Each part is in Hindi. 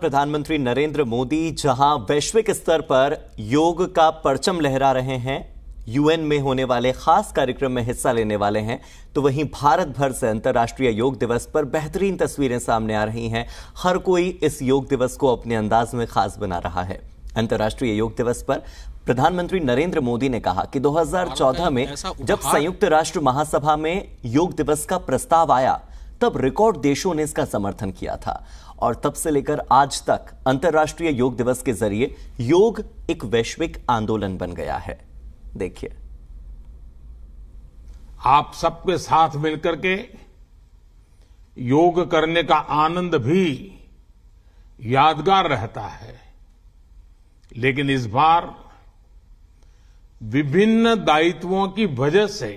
प्रधानमंत्री नरेंद्र मोदी जहां वैश्विक स्तर पर योग का परचम लहरा रहे हैं यूएन में होने वाले खास कार्यक्रम में हिस्सा लेने वाले हैं तो वहीं भारत भर से अंतर्राष्ट्रीय योग दिवस पर बेहतरीन तस्वीरें सामने आ रही हैं हर कोई इस योग दिवस को अपने अंदाज में खास बना रहा है अंतर्राष्ट्रीय योग दिवस पर प्रधानमंत्री नरेंद्र मोदी ने कहा कि 2014 में जब संयुक्त राष्ट्र महासभा में योग दिवस का प्रस्ताव आया तब रिकॉर्ड देशों ने इसका समर्थन किया था और तब से लेकर आज तक अंतर्राष्ट्रीय योग दिवस के जरिए योग एक वैश्विक आंदोलन बन गया है देखिए आप सबके साथ मिलकर के योग करने का आनंद भी यादगार रहता है लेकिन इस बार विभिन्न दायित्वों की वजह से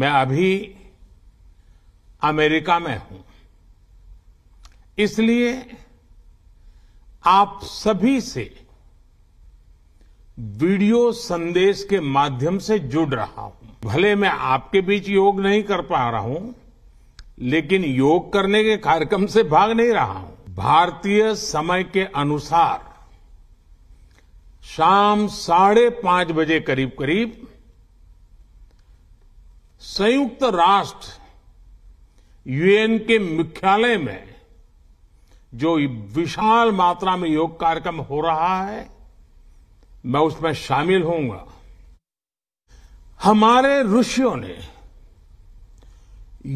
मैं अभी अमेरिका में हूं इसलिए आप सभी से वीडियो संदेश के माध्यम से जुड़ रहा हूं भले मैं आपके बीच योग नहीं कर पा रहा हूं लेकिन योग करने के कार्यक्रम से भाग नहीं रहा हूं भारतीय समय के अनुसार शाम साढ़े पांच बजे करीब करीब संयुक्त राष्ट्र यूएन के मुख्यालय में जो विशाल मात्रा में योग कार्यक्रम हो रहा है मैं उसमें शामिल होऊंगा हमारे ऋषियों ने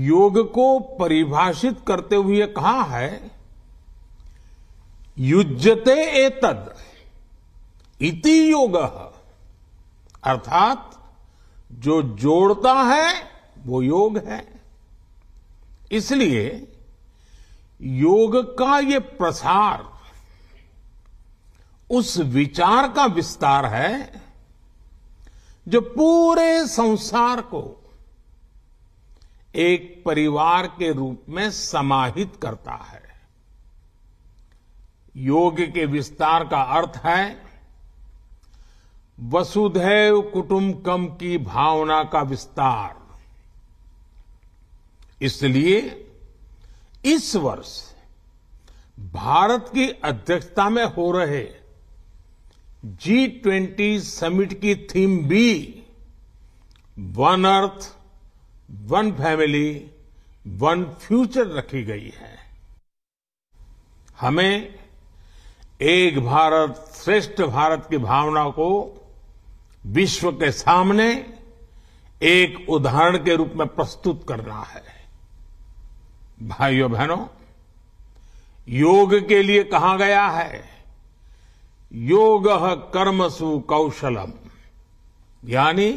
योग को परिभाषित करते हुए कहा है युजते एतद इति योग अर्थात जो जोड़ता है वो योग है इसलिए योग का ये प्रसार उस विचार का विस्तार है जो पूरे संसार को एक परिवार के रूप में समाहित करता है योग के विस्तार का अर्थ है वसुधैव कुटुंबकम की भावना का विस्तार इसलिए इस वर्ष भारत की अध्यक्षता में हो रहे जी ट्वेंटी समिट की थीम भी one earth one family one future रखी गई है हमें एक भारत श्रेष्ठ भारत की भावना को विश्व के सामने एक उदाहरण के रूप में प्रस्तुत करना है भाइयों बहनों योग के लिए कहा गया है योग कर्मसु कौशलम यानी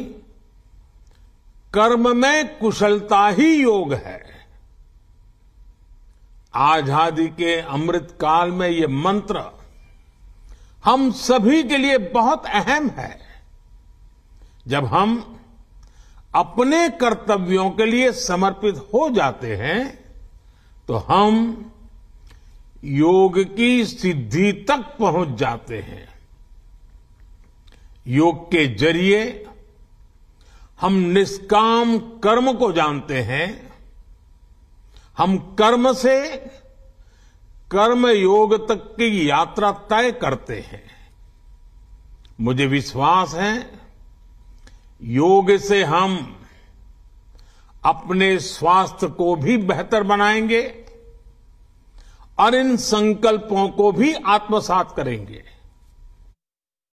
कर्म में कुशलता ही योग है आजादी के अमृत काल में ये मंत्र हम सभी के लिए बहुत अहम है जब हम अपने कर्तव्यों के लिए समर्पित हो जाते हैं तो हम योग की सिद्धि तक पहुंच जाते हैं योग के जरिए हम निष्काम कर्म को जानते हैं हम कर्म से कर्म योग तक की यात्रा तय करते हैं मुझे विश्वास है योग से हम अपने स्वास्थ्य को भी बेहतर बनाएंगे और इन संकल्पों को भी आत्मसात करेंगे